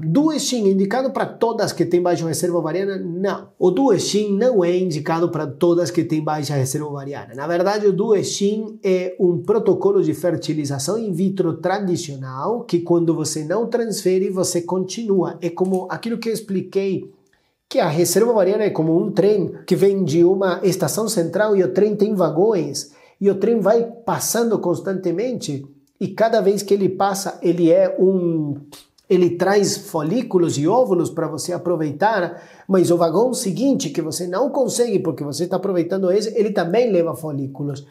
Duas Shin indicado para todas que têm baixa reserva ovariana? Não. O Duas Shin não é indicado para todas que têm baixa reserva ovariana. Na verdade, o Duas Shin é um protocolo de fertilização in vitro tradicional que quando você não transfere, você continua. É como aquilo que eu expliquei que a reserva ovariana é como um trem que vem de uma estação central e o trem tem vagões e o trem vai passando constantemente e cada vez que ele passa, ele é um ele traz folículos e óvulos para você aproveitar, mas o vagão seguinte, que você não consegue porque você está aproveitando esse, ele também leva folículos.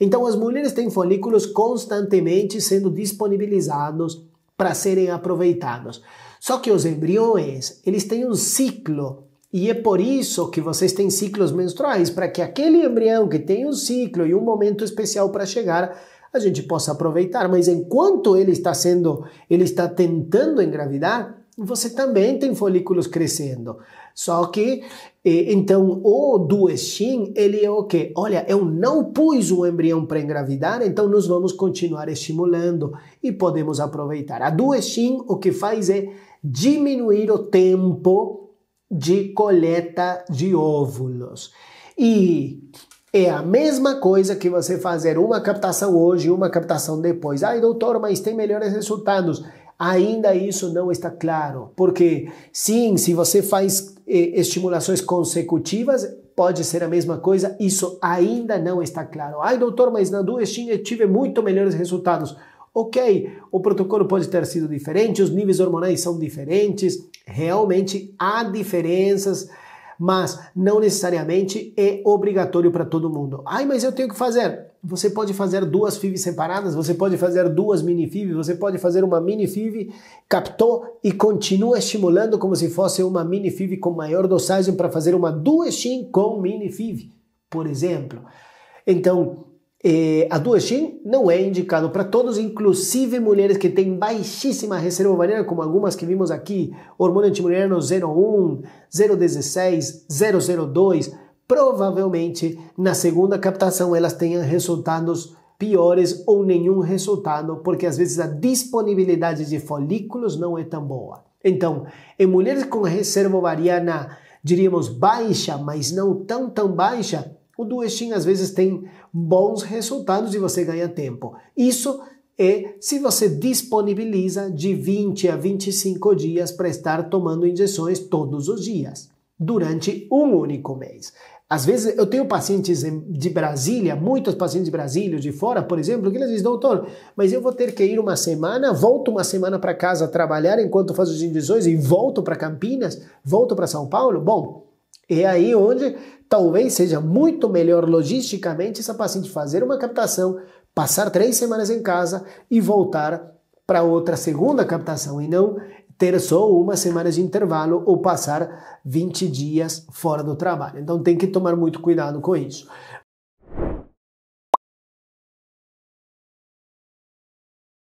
Então, as mulheres têm folículos constantemente sendo disponibilizados para serem aproveitados. Só que os embriões, eles têm um ciclo e é por isso que vocês têm ciclos menstruais, para que aquele embrião que tem um ciclo e um momento especial para chegar, a gente possa aproveitar, mas enquanto ele está sendo, ele está tentando engravidar, você também tem folículos crescendo. Só que, eh, então, o duestin, ele é o quê? Olha, eu não pus o embrião para engravidar, então nós vamos continuar estimulando e podemos aproveitar. A duestin, o que faz é diminuir o tempo de coleta de óvulos. E é a mesma coisa que você fazer uma captação hoje e uma captação depois. Ai, doutor, mas tem melhores resultados. Ainda isso não está claro, porque sim, se você faz eh, estimulações consecutivas, pode ser a mesma coisa, isso ainda não está claro. Ai, doutor, mas na duas tive muito melhores resultados. Ok, o protocolo pode ter sido diferente, os níveis hormonais são diferentes, realmente há diferenças mas não necessariamente é obrigatório para todo mundo. Ai, mas eu tenho que fazer. Você pode fazer duas FIVs separadas, você pode fazer duas mini FIV, você pode fazer uma mini FIV, captou e continua estimulando como se fosse uma mini FIV com maior dosagem para fazer uma duas shin com mini FIV, por exemplo. Então, a a duoxin não é indicado para todos, inclusive mulheres que têm baixíssima reserva ovariana, como algumas que vimos aqui, hormônio antimuliano 01, 016, 002, provavelmente na segunda captação elas tenham resultados piores ou nenhum resultado, porque às vezes a disponibilidade de folículos não é tão boa. Então, em mulheres com reserva ovariana, diríamos baixa, mas não tão tão baixa, o duesting às vezes tem bons resultados e você ganha tempo. Isso é se você disponibiliza de 20 a 25 dias para estar tomando injeções todos os dias, durante um único mês. Às vezes eu tenho pacientes de Brasília, muitos pacientes de Brasília, de fora, por exemplo, que eles dizem, doutor, mas eu vou ter que ir uma semana, volto uma semana para casa trabalhar enquanto faço as injeções e volto para Campinas, volto para São Paulo? Bom, é aí onde talvez seja muito melhor logisticamente essa paciente fazer uma captação, passar três semanas em casa e voltar para outra segunda captação e não ter só uma semana de intervalo ou passar 20 dias fora do trabalho. Então tem que tomar muito cuidado com isso.